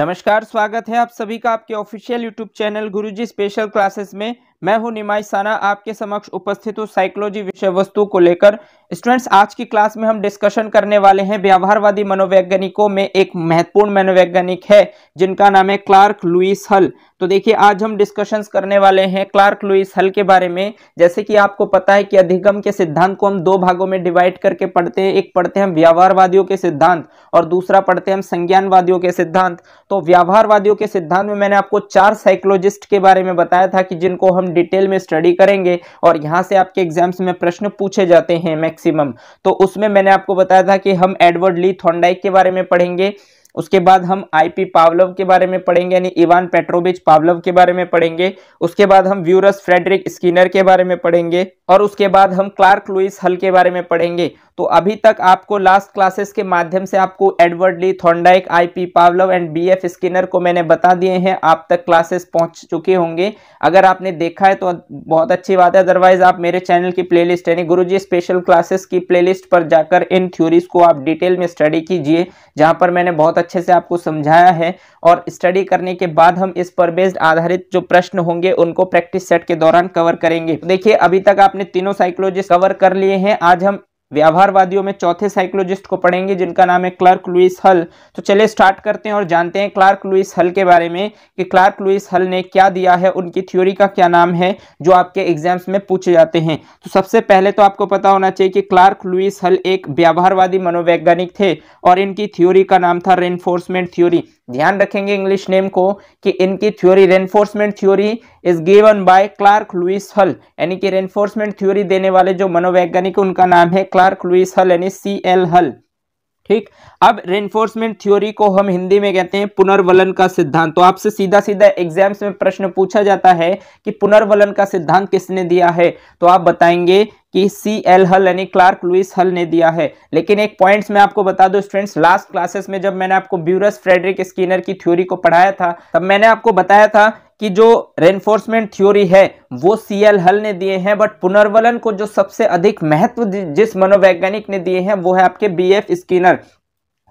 नमस्कार स्वागत है आप सभी का आपके official YouTube channel Guruji special classes में मैं हूं निमाई साना आपके समक्ष उपस्थित हूं साइकोलॉजी विषय वस्तु को लेकर स्टूडेंट्स आज की क्लास में हम डिस्कशन करने वाले हैं व्यवहारवादी मनोवैज्ञानिकों में एक महत्वपूर्ण मनोवैज्ञानिक है जिनका नाम है क्लार्क लुइस हल तो देखिए आज हम डिस्कशन करने वाले हैं क्लार्क लुइस हल के बारे में जैसे कि आपको पता है कि अधिगम के सिद्धांत को हम दो भागों में डिवाइड करके पढ़ते हैं एक पढ़ते हैं हम व्यवहारवादियों के सिद्धांत और दूसरा पढ़ते हैं हम संज्ञानवादियों के सिद्धांत तो व्यवहारवादियों के सिद्धांत में मैंने आपको चार साइकोलॉजिस्ट के बारे में बताया था कि जिनको हम डिटेल में स्टडी करेंगे और यहाँ से आपके एग्जाम्स में प्रश्न पूछे जाते हैं मैक्सिमम तो उसमें मैंने आपको बताया था कि हम एडवर्ड ली थोंडाइक के बारे में पढ़ेंगे उसके बाद हम आईपी पावलव के बारे में पढ़ेंगे यानी इवान पेट्रोविच पावलव के बारे में पढ़ेंगे उसके बाद हम व्यूरस फ्रेडरिक स्किनर के बारे में पढ़ेंगे और उसके बाद हम क्लार्क लुइस हल के बारे में पढ़ेंगे तो अभी तक आपको लास्ट क्लासेस के माध्यम से आपको Edward Lee Thorndike IP Pavlov and BF Skinner को मैंने बता दिए हैं आप तक क्लासेस पहुंच चुके होंगे अगर आपने देखा है तो बहुत अच्छी बात है अदरवाइज आप मेरे चैनल की प्लेलिस्ट यानी गुरुजी स्पेशल क्लासेस की प्लेलिस्ट पर जाकर इन थ्योरीज को आप डिटेल में स्टडी कीजिए जहां पर मैंने बहुत अच्छे से आपको समझाया है और स्टडी करने के बाद हम इस पर बेस्ड आधारित जो प्रश्न होंगे उनको प्रैक्टिस सेट के दौरान कवर करेंगे देखिए अभी तक आपने तीनों साइकोलॉजिस्ट कवर कर लिए हैं आज हम व्यवहारवादियों में चौथे साइकोलॉजिस्ट को पढ़ेंगे जिनका नाम है क्लार्क लुइस हल तो चलिए स्टार्ट करते हैं और जानते हैं क्लार्क लुइस हल के बारे में कि क्लार्क लुइस हल ने क्या दिया है उनकी थ्योरी का क्या नाम है जो आपके एग्जाम्स में पूछे जाते हैं तो सबसे पहले तो आपको पता होना चाहिए कि क्लार्क लुइस हल एक व्यवहारवादी मनोवैज्ञानिक थे और इनकी थ्योरी का नाम था रेनफोर्समेंट थ्योरी ध्यान रखेंगे इंग्लिश नेम को कि इनकी theory reinforcement theory is given by Clark Louis Hull यानी कि रेनफोर्समेंट थ्योरी देने वाले जो मनोवैज्ञानिक उनका नाम है क्लार्क लुइस हल यानी सी एल हल ठीक अब रेनफोर्समेंट थ्योरी को हम हिंदी में कहते हैं पुनर्वलन का सिद्धांत तो आपसे सीधा सीधा एग्जाम्स में प्रश्न पूछा जाता है कि पुनर्वलन का सिद्धांत किसने दिया है तो आप बताएंगे कि सी एल हल यानी क्लार्क लुइस हल ने दिया है लेकिन एक पॉइंट्स मैं आपको बता दूं स्टूडेंट्स लास्ट क्लासेस में जब मैंने आपको ब्यूरस फ्रेडरिक स्कीनर की थ्योरी को पढ़ाया था तब मैंने आपको बताया था कि जो रेनफोर्समेंट थ्योरी है वो सी एल हल ने दिए हैं बट पुनर्वलन को जो सबसे अधिक महत्व जिस मनोवैज्ञानिक ने दिए हैं वो है आपके बी एफ स्किनर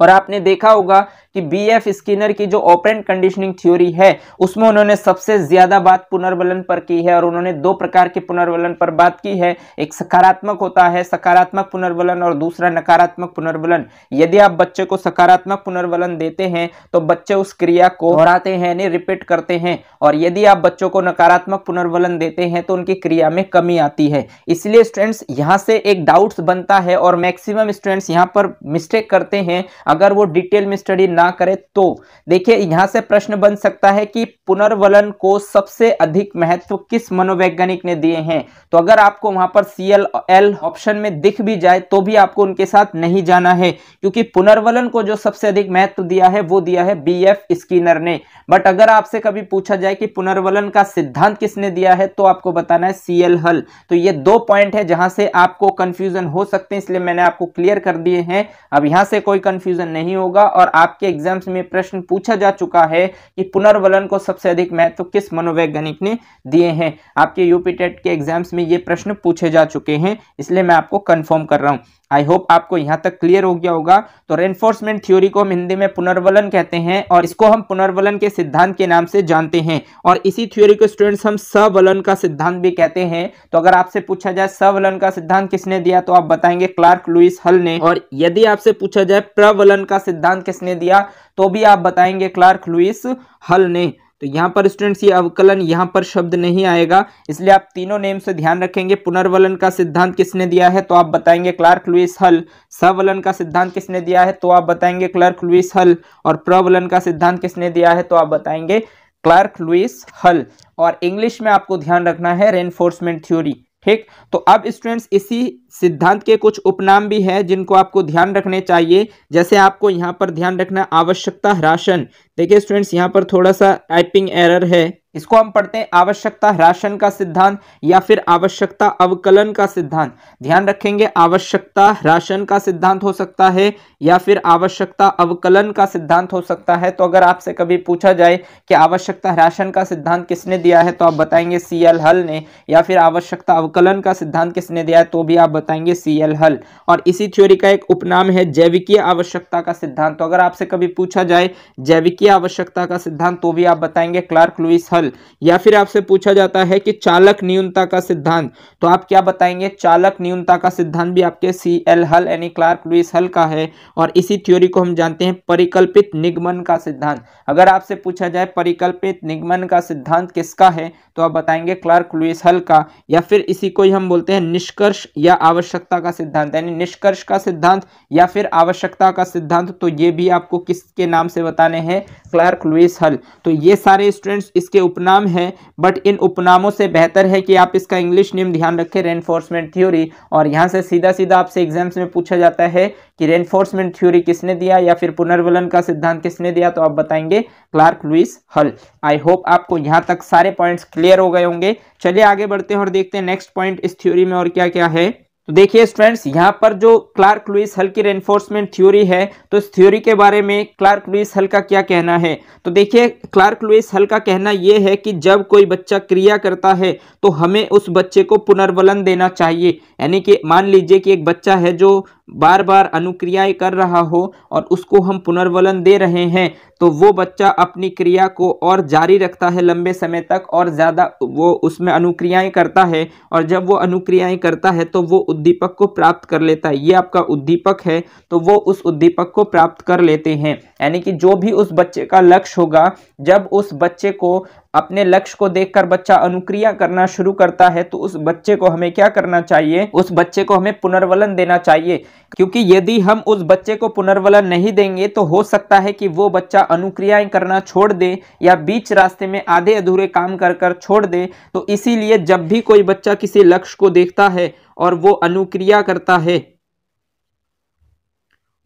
और आपने देखा होगा कि बी एफ स्किनर की जो ऑपरेंट कंडीशनिंग थ्योरी है उसमें उन्होंने सबसे ज्यादा बात पुनर्वलन पर की है और उन्होंने दो प्रकार के पुनर्वलन पर बात की है एक सकारात्मक होता है सकारात्मक पुनर्वलन और दूसरा नकारात्मक पुनर्वलन यदि आप बच्चे को सकारात्मक पुनर्वलन देते हैं तो बच्चे उस क्रिया को दोहराते हैं यानी रिपीट करते हैं और यदि आप बच्चों को नकारात्मक पुनर्वलन देते हैं तो उनकी क्रिया में कमी आती है इसलिए स्टूडेंट्स यहाँ से एक डाउट्स बनता है और मैक्सिमम स्टूडेंट्स यहाँ पर मिस्टेक करते हैं अगर वो डिटेल में स्टडी ना करे तो देखिए यहां से प्रश्न बन सकता है कि पुनर्वलन को सबसे अधिक महत्व किस मनोवैज्ञानिक ने दिए हैं तो अगर आपको वहां पर सी एल एल ऑप्शन में दिख भी जाए तो भी आपको उनके साथ नहीं जाना है क्योंकि पुनर्वलन को जो सबसे अधिक महत्व दिया है वो दिया है बी एफ स्कीनर ने बट अगर आपसे कभी पूछा जाए कि पुनर्वलन का सिद्धांत किसने दिया है तो आपको बताना है सी एल हल तो ये दो पॉइंट है जहां से आपको कंफ्यूजन हो सकते हैं इसलिए मैंने आपको क्लियर कर दिए हैं अब यहां से कोई कंफ्यूज कंफ्यूजन नहीं होगा और आपके एग्जाम्स में प्रश्न पूछा जा चुका है कि पुनर्वलन को सबसे अधिक महत्व तो किस मनोवैज्ञानिक ने दिए हैं आपके यूपी टेट e के एग्जाम्स में ये प्रश्न पूछे जा चुके हैं इसलिए मैं आपको कन्फर्म कर रहा हूँ आई होप आपको यहाँ तक क्लियर हो गया होगा तो रेनफोर्समेंट थ्योरी को हम हिंदी में पुनर्वलन कहते हैं और इसको हम पुनर्वलन के सिद्धांत के नाम से जानते हैं और इसी थ्योरी को स्टूडेंट्स हम सवलन का सिद्धांत भी कहते हैं तो अगर आपसे पूछा जाए सवलन का सिद्धांत किसने दिया तो आप बताएंगे क्लार्क लुइस हल ने और यदि आपसे पूछा जाए प्रवलन का सिद्धांत किसने दिया तो भी आप बताएंगे क्लार्क लुइस हल ने तो यहाँ पर स्टूडेंट्स ये अवकलन यहाँ पर शब्द नहीं आएगा इसलिए आप तीनों नेम से ध्यान रखेंगे पुनर्वलन का सिद्धांत किसने दिया है तो आप बताएंगे क्लार्क लुइस हल सवलन का सिद्धांत किसने दिया है तो आप बताएंगे क्लार्क लुइस हल और प्रवलन का सिद्धांत किसने दिया है तो आप बताएंगे क्लार्क लुइस हल और इंग्लिश में आपको ध्यान रखना है रेनफोर्समेंट थ्योरी ठीक तो अब स्टूडेंट्स इसी सिद्धांत के कुछ उपनाम भी हैं जिनको आपको ध्यान रखने चाहिए जैसे आपको यहाँ पर ध्यान रखना आवश्यकता राशन देखिए स्टूडेंट्स यहाँ पर थोड़ा सा टाइपिंग एरर है इसको हम पढ़ते हैं आवश्यकता राशन का सिद्धांत या फिर आवश्यकता अवकलन का सिद्धांत ध्यान रखेंगे आवश्यकता राशन का सिद्धांत हो सकता है या फिर आवश्यकता अवकलन का सिद्धांत हो सकता है तो अगर आपसे कभी पूछा जाए कि आवश्यकता राशन का सिद्धांत किसने दिया है तो आप बताएंगे सी एल हल ने या फिर आवश्यकता अवकलन का सिद्धांत किसने दिया है तो भी आप बताएंगे सी एल हल और इसी थ्योरी का एक उपनाम है जैविकीय आवश्यकता का सिद्धांत तो अगर आपसे कभी पूछा जाए जैविकीय आवश्यकता का सिद्धांत तो भी आप बताएंगे क्लार्क लुइस हल या फिर आपसे पूछा जाता है कि चालक न्यूनता का सिद्धांत तो आप क्या बताएंगे चालक न्यूनता का सिद्धांत भी आपके सी एल हल यानी क्लार्क लुइस हल का है और इसी थ्योरी को हम जानते हैं परिकल्पित निगमन का सिद्धांत अगर आपसे पूछा जाए परिकल्पित निगमन का सिद्धांत किसका है तो आप बताएंगे क्लार्क लुइस हल का या फिर इसी को ही हम बोलते हैं निष्कर्ष या आवश्यकता का सिद्धांत यानी निष्कर्ष का सिद्धांत या फिर आवश्यकता का सिद्धांत तो ये भी आपको किसके नाम से बताने हैं क्लार्क लुइस हल तो ये सारे स्टूडेंट्स इसके उपनाम हैं बट इन उपनामों से बेहतर है कि आप इसका इंग्लिश नेम ध्यान रखें रेनफोर्समेंट थ्योरी और यहाँ से सीधा सीधा आपसे एग्जाम्स में पूछा जाता है कि रेनफोर्समेंट थ्योरी किसने दिया या फिर पुनर्वलन का सिद्धांत किसने दिया तो आप बताएंगे क्लार्क लुइस हल आई होप आपको यहाँ तक सारे पॉइंट्स क्लियर हो गए होंगे चलिए आगे बढ़ते हैं और देखते हैं नेक्स्ट पॉइंट इस थ्योरी में और क्या क्या है तो देखिए स्टूडेंट्स यहाँ पर जो क्लार्क लुइस हल की रेनफोर्समेंट थ्योरी है तो इस थ्योरी के बारे में क्लार्क लुइस हल का क्या कहना है तो देखिए क्लार्क लुइस हल का कहना यह है कि जब कोई बच्चा क्रिया करता है तो हमें उस बच्चे को पुनर्वलन देना चाहिए यानी कि मान लीजिए कि एक बच्चा है जो बार बार अनुक्रियाएं कर रहा हो और उसको हम पुनर्वलन दे रहे हैं तो वो बच्चा अपनी क्रिया को और जारी रखता है लंबे समय तक और ज़्यादा वो उसमें अनुक्रियाएं करता है और जब वो अनुक्रियाएं करता है तो वो उद्दीपक को प्राप्त कर लेता है ये आपका उद्दीपक है तो वो उस उद्दीपक को प्राप्त कर लेते हैं यानी कि जो भी उस बच्चे का लक्ष्य होगा जब उस बच्चे को अपने लक्ष्य को देखकर बच्चा अनुक्रिया करना शुरू करता है तो उस बच्चे को हमें क्या करना चाहिए उस बच्चे को हमें पुनर्वलन देना चाहिए क्योंकि यदि हम उस बच्चे को पुनर्वलन नहीं देंगे तो हो सकता है कि वो बच्चा अनुक्रियाएं करना छोड़ दे या बीच रास्ते में आधे अधूरे काम कर कर छोड़ दे तो इसीलिए जब भी कोई बच्चा किसी लक्ष्य को देखता है और वो अनुक्रिया करता है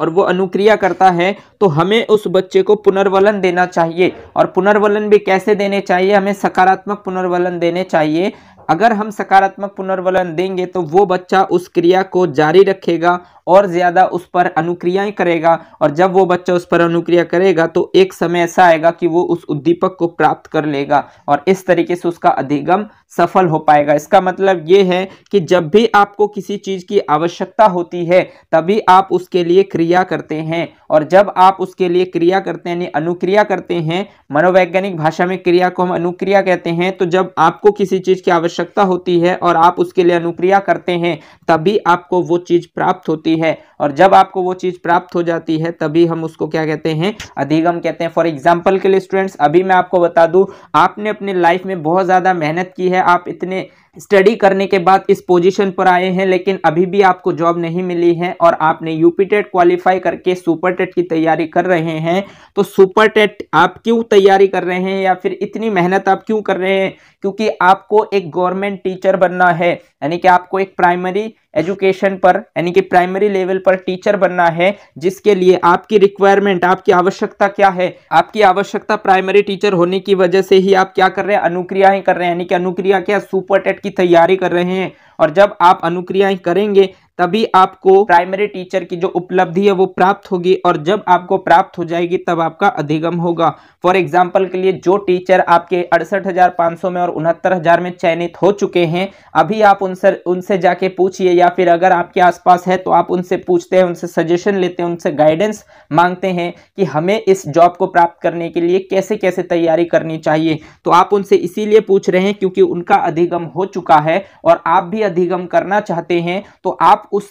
और वो अनुक्रिया करता है तो हमें उस बच्चे को पुनर्वलन देना चाहिए और पुनर्वलन भी कैसे देने चाहिए हमें सकारात्मक पुनर्वलन देने चाहिए अगर हम सकारात्मक पुनर्वलन देंगे तो वो बच्चा उस क्रिया को जारी रखेगा और ज़्यादा उस पर अनुक्रियाएं करेगा और जब वो बच्चा उस पर अनुक्रिया करेगा तो एक समय ऐसा आएगा कि वो उस उद्दीपक को प्राप्त कर लेगा और इस तरीके से उसका अधिगम सफल हो पाएगा इसका मतलब ये है कि जब भी आपको किसी चीज़ की आवश्यकता होती है तभी आप उसके लिए क्रिया करते हैं और जब आप उसके लिए क्रिया करते हैं अनुक्रिया करते हैं मनोवैज्ञानिक भाषा में क्रिया को हम अनुक्रिया कहते हैं तो जब आपको किसी चीज़ की आवश्यकता होती है और आप उसके लिए अनुक्रिया करते हैं तभी आपको वो चीज़ प्राप्त होती है और जब आपको वो चीज़ प्राप्त हो जाती है तभी हम उसको क्या कहते हैं अधिगम कहते हैं फॉर एग्जाम्पल के लिए स्टूडेंट्स अभी मैं आपको बता दूँ आपने अपने लाइफ में बहुत ज़्यादा मेहनत की है आप इतने स्टडी करने के बाद इस पोजीशन पर आए हैं लेकिन अभी भी आपको जॉब नहीं मिली है और आपने यूपी टेट क्वालिफाई करके सुपर टेट की तैयारी कर रहे हैं तो सुपर टेट आप क्यों तैयारी कर रहे हैं या फिर इतनी मेहनत आप क्यों कर रहे हैं क्योंकि आपको एक गवर्नमेंट टीचर बनना है यानी कि आपको एक प्राइमरी एजुकेशन पर यानी कि प्राइमरी लेवल पर टीचर बनना है जिसके लिए आपकी रिक्वायरमेंट आपकी आवश्यकता क्या है आपकी आवश्यकता प्राइमरी टीचर होने की वजह से ही आप क्या कर रहे हैं अनुक्रियाएं कर रहे हैं यानी कि अनुक्रिया क्या सुपर टेट की तैयारी कर रहे हैं और जब आप अनुक्रियाएं करेंगे तभी आपको प्राइमरी टीचर की जो उपलब्धि है वो प्राप्त होगी और जब आपको प्राप्त हो जाएगी तब आपका अधिगम होगा फॉर एग्जाम्पल के लिए जो टीचर आपके अड़सठ में और उनहत्तर में चयनित हो चुके हैं अभी आप उनसे उनसे जाके पूछिए या फिर अगर आपके आसपास है तो आप उनसे पूछते हैं उनसे सजेशन लेते हैं उनसे गाइडेंस मांगते हैं कि हमें इस जॉब को प्राप्त करने के लिए कैसे कैसे तैयारी करनी चाहिए तो आप उनसे इसीलिए पूछ रहे हैं क्योंकि उनका अधिगम हो चुका है और आप भी अधिगम करना चाहते हैं तो आप उस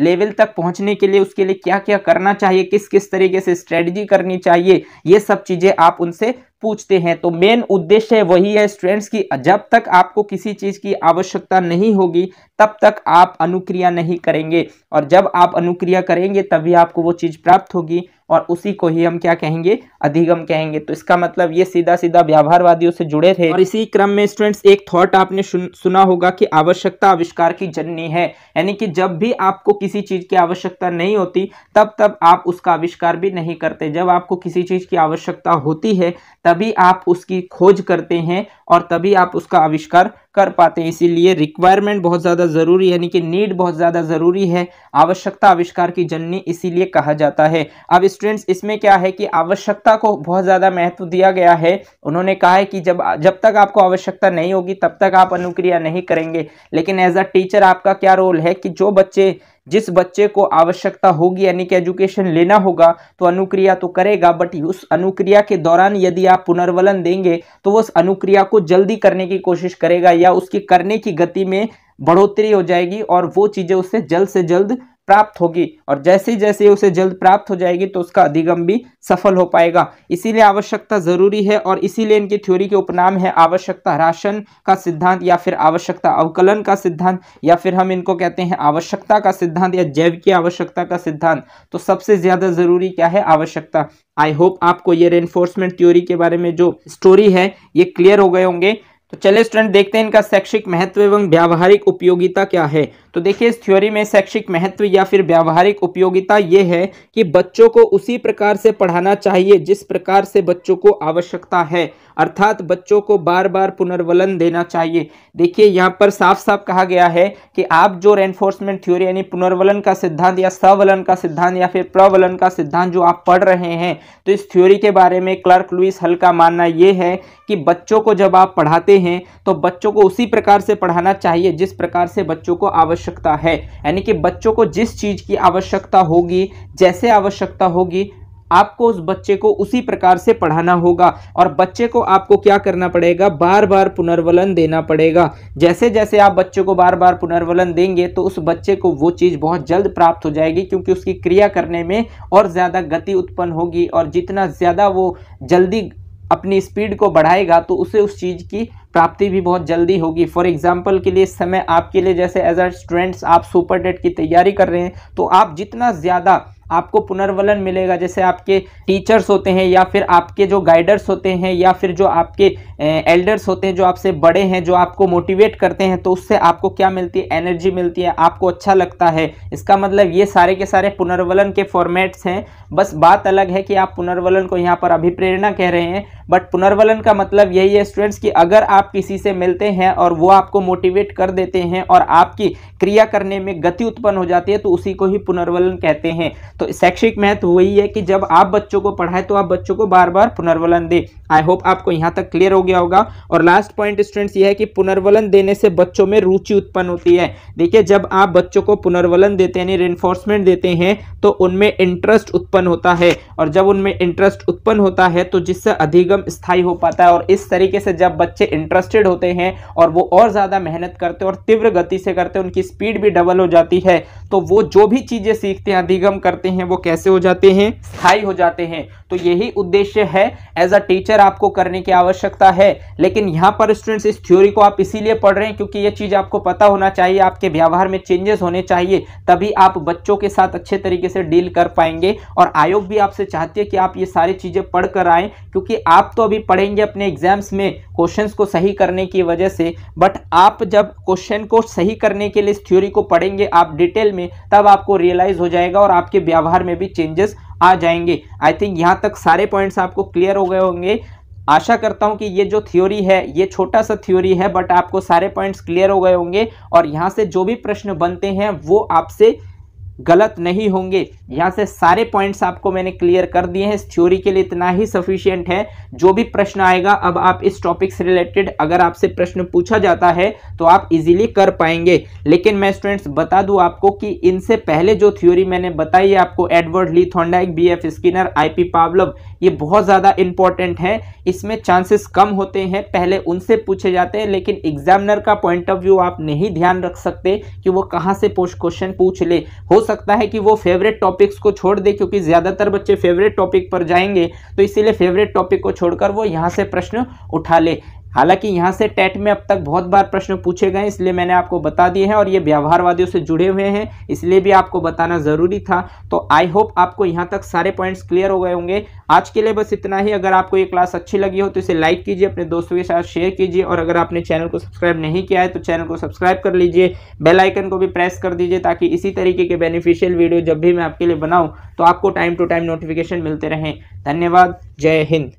लेवल तक पहुंचने के लिए उसके लिए क्या क्या करना चाहिए किस किस तरीके से स्ट्रेटजी करनी चाहिए ये सब चीज़ें आप उनसे पूछते हैं तो मेन उद्देश्य वही है स्टूडेंट्स की जब तक आपको किसी चीज़ की आवश्यकता नहीं होगी तब तक आप अनुक्रिया नहीं करेंगे और जब आप अनुक्रिया करेंगे तभी आपको वो चीज़ प्राप्त होगी और उसी को ही हम क्या कहेंगे अधिगम कहेंगे तो इसका मतलब ये सीधा सीधा व्यवहारवादियों से जुड़े थे और इसी क्रम में स्टूडेंट्स एक थॉट आपने सुना होगा कि आवश्यकता आविष्कार की जननी है यानी कि जब भी आपको किसी चीज़ की आवश्यकता नहीं होती तब तब आप उसका आविष्कार भी नहीं करते जब आपको किसी चीज़ की आवश्यकता होती है तभी आप उसकी खोज करते हैं और तभी आप उसका आविष्कार कर पाते हैं इसीलिए रिक्वायरमेंट बहुत ज़्यादा ज़रूरी यानी कि नीड बहुत ज़्यादा ज़रूरी है आवश्यकता आविष्कार की जननी इसीलिए कहा जाता है अब स्टूडेंट्स इसमें क्या है कि आवश्यकता को बहुत ज़्यादा महत्व दिया गया है उन्होंने कहा है कि जब जब तक आपको आवश्यकता नहीं होगी तब तक आप अनुक्रिया नहीं करेंगे लेकिन एज अ टीचर आपका क्या रोल है कि जो बच्चे जिस बच्चे को आवश्यकता होगी यानी कि एजुकेशन लेना होगा तो अनुक्रिया तो करेगा बट उस अनुक्रिया के दौरान यदि आप पुनर्वलन देंगे तो वो उस अनुक्रिया को जल्दी करने की कोशिश करेगा या उसकी करने की गति में बढ़ोतरी हो जाएगी और वो चीज़ें उससे जल्द से जल्द प्राप्त होगी और जैसे जैसे उसे जल्द प्राप्त हो जाएगी तो उसका अधिगम भी सफल हो पाएगा इसीलिए आवश्यकता जरूरी है और इसीलिए इनकी थ्योरी के उपनाम है आवश्यकता राशन का सिद्धांत या फिर आवश्यकता अवकलन का सिद्धांत या फिर हम इनको कहते हैं आवश्यकता का सिद्धांत या जैव की आवश्यकता का सिद्धांत तो सबसे ज्यादा जरूरी क्या है आवश्यकता आई होप आपको ये रेनफोर्समेंट थ्योरी के बारे में जो स्टोरी है ये क्लियर हो गए होंगे तो चलिए स्टूडेंट देखते हैं इनका शैक्षिक महत्व एवं व्यावहारिक उपयोगिता क्या है तो देखिए इस थ्योरी में शैक्षिक महत्व या फिर व्यावहारिक उपयोगिता ये है कि बच्चों को उसी प्रकार से पढ़ाना चाहिए जिस प्रकार से बच्चों को आवश्यकता है अर्थात बच्चों को बार बार पुनर्वलन देना चाहिए देखिए यहाँ पर साफ साफ कहा गया है कि आप जो रेनफोर्समेंट थ्योरी यानी पुनर्वलन का सिद्धांत या सवलन का सिद्धांत या फिर प्रवलन का सिद्धांत जो आप पढ़ रहे हैं तो इस थ्योरी के बारे में क्लर्क लुइस हल का मानना ये है कि बच्चों को जब आप पढ़ाते हैं तो बच्चों को उसी प्रकार से पढ़ाना चाहिए जिस प्रकार से बच्चों को आवश्यकता है यानी कि बच्चों को जिस चीज़ की आवश्यकता होगी जैसे आवश्यकता होगी आपको उस बच्चे को उसी प्रकार से पढ़ाना होगा और बच्चे को आपको क्या करना पड़ेगा बार बार पुनर्वलन देना पड़ेगा जैसे जैसे आप बच्चे को बार बार पुनर्वलन देंगे तो उस बच्चे को वो चीज़ बहुत जल्द प्राप्त हो जाएगी क्योंकि उसकी क्रिया करने में और ज़्यादा गति उत्पन्न होगी और जितना ज़्यादा वो जल्दी अपनी स्पीड को बढ़ाएगा तो उसे उस चीज़ की प्राप्ति भी बहुत जल्दी होगी फॉर एग्जाम्पल के लिए इस समय आपके लिए जैसे एज अ स्टूडेंट्स आप सुपर डेट की तैयारी कर रहे हैं तो आप जितना ज़्यादा आपको पुनर्वलन मिलेगा जैसे आपके टीचर्स होते हैं या फिर आपके जो गाइडर्स होते हैं या फिर जो आपके एल्डर्स होते हैं जो आपसे बड़े हैं जो आपको मोटिवेट करते हैं तो उससे आपको क्या मिलती है एनर्जी मिलती है आपको अच्छा लगता है इसका मतलब ये सारे के सारे पुनर्वलन के फॉर्मेट्स हैं बस बात अलग है कि आप पुनर्वलन को यहाँ पर अभिप्रेरणा कह रहे हैं बट पुनर्वलन का मतलब यही है स्टूडेंट्स कि अगर आप किसी से मिलते हैं और वो आपको मोटिवेट कर देते हैं और आपकी क्रिया करने में गति उत्पन्न हो जाती है तो उसी को ही पुनर्वलन कहते हैं तो शैक्षिक महत्व वही है कि जब आप बच्चों को पढ़ाए तो आप बच्चों को बार बार पुनर्वलन दें आई होप आपको यहाँ तक क्लियर हो गया होगा और लास्ट पॉइंट स्टूडेंट्स ये है कि पुनर्वलन देने से बच्चों में रुचि उत्पन्न होती है देखिए जब आप बच्चों को पुनर्वलन देते हैं रेनफोर्समेंट देते हैं तो उनमें इंटरेस्ट उत्पन्न होता है और जब उनमें इंटरेस्ट उत्पन्न होता है तो जिससे अधिगम एकदम स्थायी हो पाता है और इस तरीके से जब बच्चे इंटरेस्टेड होते हैं और वो और ज़्यादा मेहनत करते हैं और तीव्र गति से करते हैं उनकी स्पीड भी डबल हो जाती है तो वो जो भी चीज़ें सीखते हैं अधिगम करते हैं वो कैसे हो जाते हैं स्थायी हो जाते हैं तो यही उद्देश्य है एज अ टीचर आपको करने की आवश्यकता है लेकिन यहाँ पर स्टूडेंट्स इस थ्योरी को आप इसीलिए पढ़ रहे हैं क्योंकि ये चीज़ आपको पता होना चाहिए आपके व्यवहार में चेंजेस होने चाहिए तभी आप बच्चों के साथ अच्छे तरीके से डील कर पाएंगे और आयोग भी आपसे चाहती है कि आप ये सारी चीज़ें पढ़ कर आएँ क्योंकि आप आप तो अभी पढ़ेंगे अपने एग्जाम्स में क्वेश्चंस को सही करने की वजह से बट आप जब क्वेश्चन को सही करने के लिए इस थ्योरी को पढ़ेंगे आप डिटेल में तब आपको रियलाइज हो जाएगा और आपके व्यवहार में भी चेंजेस आ जाएंगे आई थिंक यहाँ तक सारे पॉइंट्स आपको क्लियर हो गए होंगे आशा करता हूँ कि ये जो थ्योरी है ये छोटा सा थ्योरी है बट आपको सारे पॉइंट्स क्लियर हो गए होंगे और यहाँ से जो भी प्रश्न बनते हैं वो आपसे गलत नहीं होंगे यहाँ से सारे पॉइंट्स आपको मैंने क्लियर कर दिए हैं इस थ्योरी के लिए इतना ही सफिशियंट है जो भी प्रश्न आएगा अब आप इस टॉपिक से रिलेटेड अगर आपसे प्रश्न पूछा जाता है तो आप इजीली कर पाएंगे लेकिन मैं स्टूडेंट्स बता दूं आपको कि इनसे पहले जो थ्योरी मैंने बताई है आपको Edward Lee Thorndike B F Skinner I P Pavlov ये बहुत ज़्यादा इंपॉर्टेंट है इसमें चांसेस कम होते हैं पहले उनसे पूछे जाते हैं लेकिन एग्जामिनर का पॉइंट ऑफ व्यू आप नहीं ध्यान रख सकते कि वो कहाँ से पोस्ट क्वेश्चन पूछ ले हो सकता है कि वो फेवरेट टॉपिक्स को छोड़ दे क्योंकि ज़्यादातर बच्चे फेवरेट टॉपिक पर जाएंगे तो इसीलिए फेवरेट टॉपिक को छोड़कर वो यहाँ से प्रश्न उठा ले हालांकि यहाँ से टेट में अब तक बहुत बार प्रश्न पूछे गए इसलिए मैंने आपको बता दिए हैं और ये व्यवहारवादियों से जुड़े हुए हैं इसलिए भी आपको बताना ज़रूरी था तो आई होप आपको यहाँ तक सारे पॉइंट्स क्लियर हो गए होंगे आज के लिए बस इतना ही अगर आपको ये क्लास अच्छी लगी हो तो इसे लाइक कीजिए अपने दोस्तों के साथ शेयर कीजिए और अगर आपने चैनल को सब्सक्राइब नहीं किया है तो चैनल को सब्सक्राइब कर लीजिए बेलाइकन को भी प्रेस कर दीजिए ताकि इसी तरीके के बेनिफिशियल वीडियो जब भी मैं आपके लिए बनाऊँ तो आपको टाइम टू टाइम नोटिफिकेशन मिलते रहें धन्यवाद जय हिंद